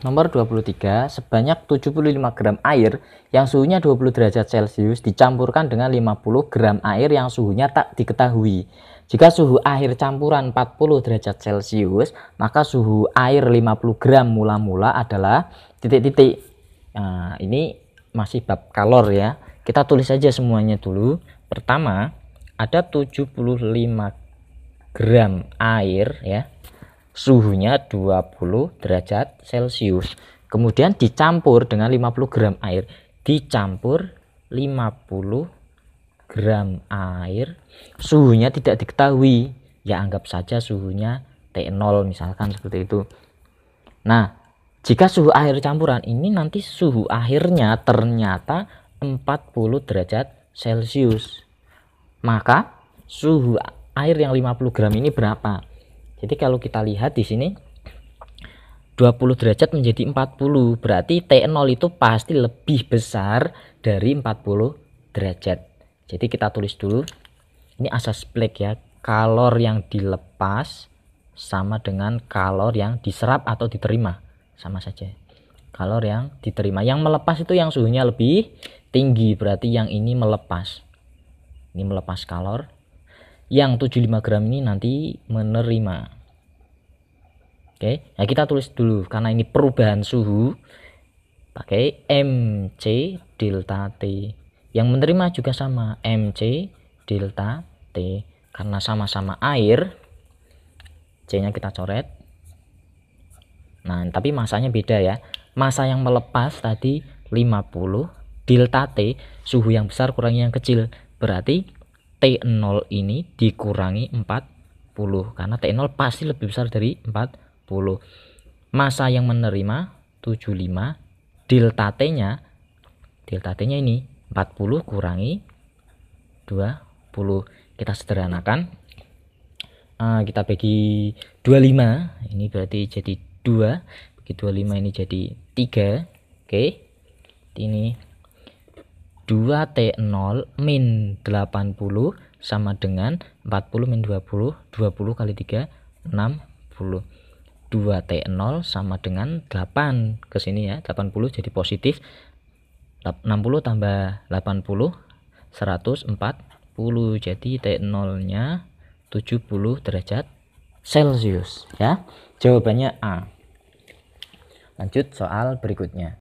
Nomor 23, sebanyak 75 gram air yang suhunya 20 derajat Celcius dicampurkan dengan 50 gram air yang suhunya tak diketahui. Jika suhu air campuran 40 derajat Celcius, maka suhu air 50 gram mula-mula adalah titik-titik. Nah, ini masih bab kalor ya. Kita tulis saja semuanya dulu. Pertama, ada 75 gram air ya suhunya 20 derajat Celcius. Kemudian dicampur dengan 50 gram air. Dicampur 50 gram air. Suhunya tidak diketahui. Ya anggap saja suhunya T0 misalkan seperti itu. Nah, jika suhu air campuran ini nanti suhu akhirnya ternyata 40 derajat Celcius. Maka suhu air yang 50 gram ini berapa? Jadi kalau kita lihat di sini 20 derajat menjadi 40 berarti T0 itu pasti lebih besar dari 40 derajat jadi kita tulis dulu ini asas black ya kalor yang dilepas sama dengan kalor yang diserap atau diterima sama saja kalor yang diterima yang melepas itu yang suhunya lebih tinggi berarti yang ini melepas ini melepas kalor yang 75 gram ini nanti menerima Oke, nah kita tulis dulu karena ini perubahan suhu pakai MC delta T. Yang menerima juga sama MC delta T karena sama-sama air. C-nya kita coret. Nah, tapi masanya beda ya. Masa yang melepas tadi 50 delta T, suhu yang besar kurangi yang kecil. Berarti T0 ini dikurangi 40 karena T0 pasti lebih besar dari 40 masa yang menerima 75 T nya ini 40 kurangi 20 kita sederhanakan uh, kita bagi 25 ini berarti jadi 2 bagi 25 ini jadi 3 oke okay. ini 2T0 min 80 sama dengan 40 min 20 20 kali 3 60 2T0 sama dengan 8 ke sini ya 80 jadi positif 60 tambah 80 140 jadi T0 nya 70 derajat Celsius ya jawabannya A lanjut soal berikutnya